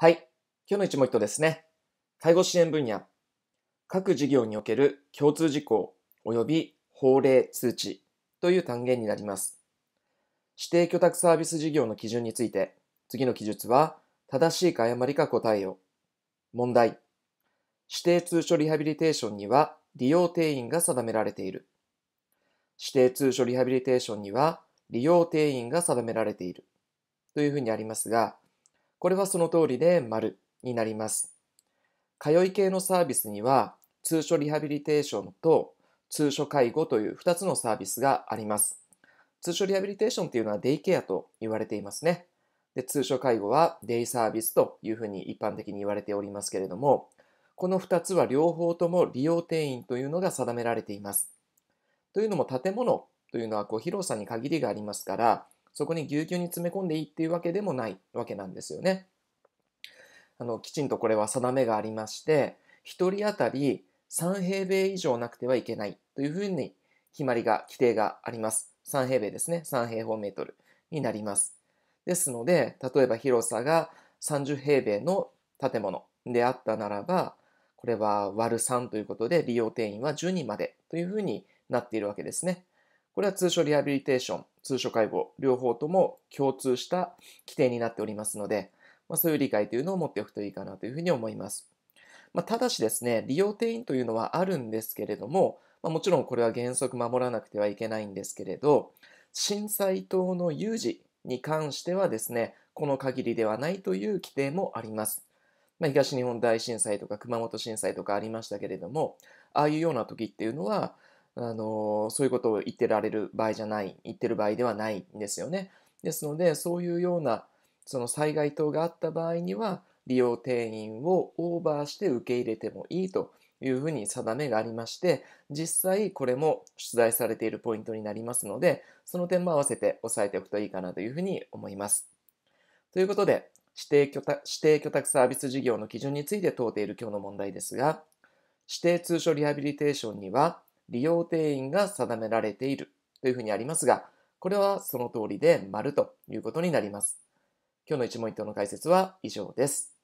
はい。今日の一問一答ですね。介護支援分野。各事業における共通事項及び法令通知という単元になります。指定居託サービス事業の基準について、次の記述は正しいか誤りか答えを。問題。指定通所リハビリテーションには利用定員が定められている。指定通所リハビリテーションには利用定員が定められている。というふうにありますが、これはその通りで丸になります。通い系のサービスには、通所リハビリテーションと通所介護という2つのサービスがあります。通所リハビリテーションというのはデイケアと言われていますね。で通所介護はデイサービスというふうに一般的に言われておりますけれども、この2つは両方とも利用定員というのが定められています。というのも建物というのはこう広さに限りがありますから、そこにぎゅうぎゅうに詰め込んでいいっていうわけでもないわけなんですよね。あのきちんとこれは定めがありまして一人当たり3平米以上なくてはいけないというふうに決まりが規定があります。3平米ですね3平方メートルになります。ですので例えば広さが30平米の建物であったならばこれは割る3ということで利用定員は10人までというふうになっているわけですね。これは通称リハビリテーション、通所介護、両方とも共通した規定になっておりますので、まあ、そういう理解というのを持っておくといいかなというふうに思います。まあ、ただしですね、利用定員というのはあるんですけれども、まあ、もちろんこれは原則守らなくてはいけないんですけれど、震災等の有事に関してはですね、この限りではないという規定もあります。まあ、東日本大震災とか熊本震災とかありましたけれども、ああいうような時っていうのは、あのそういうことを言ってられる場合じゃない言ってる場合ではないんですよね。ですのでそういうようなその災害等があった場合には利用定員をオーバーして受け入れてもいいというふうに定めがありまして実際これも出題されているポイントになりますのでその点も合わせて押さえておくといいかなというふうに思います。ということで指定許諾指定許諾サービス事業の基準について問うている今日の問題ですが指定通所リハビリテーションには利用定員が定められているというふうにありますが、これはその通りで丸ということになります。今日の一問一答の解説は以上です。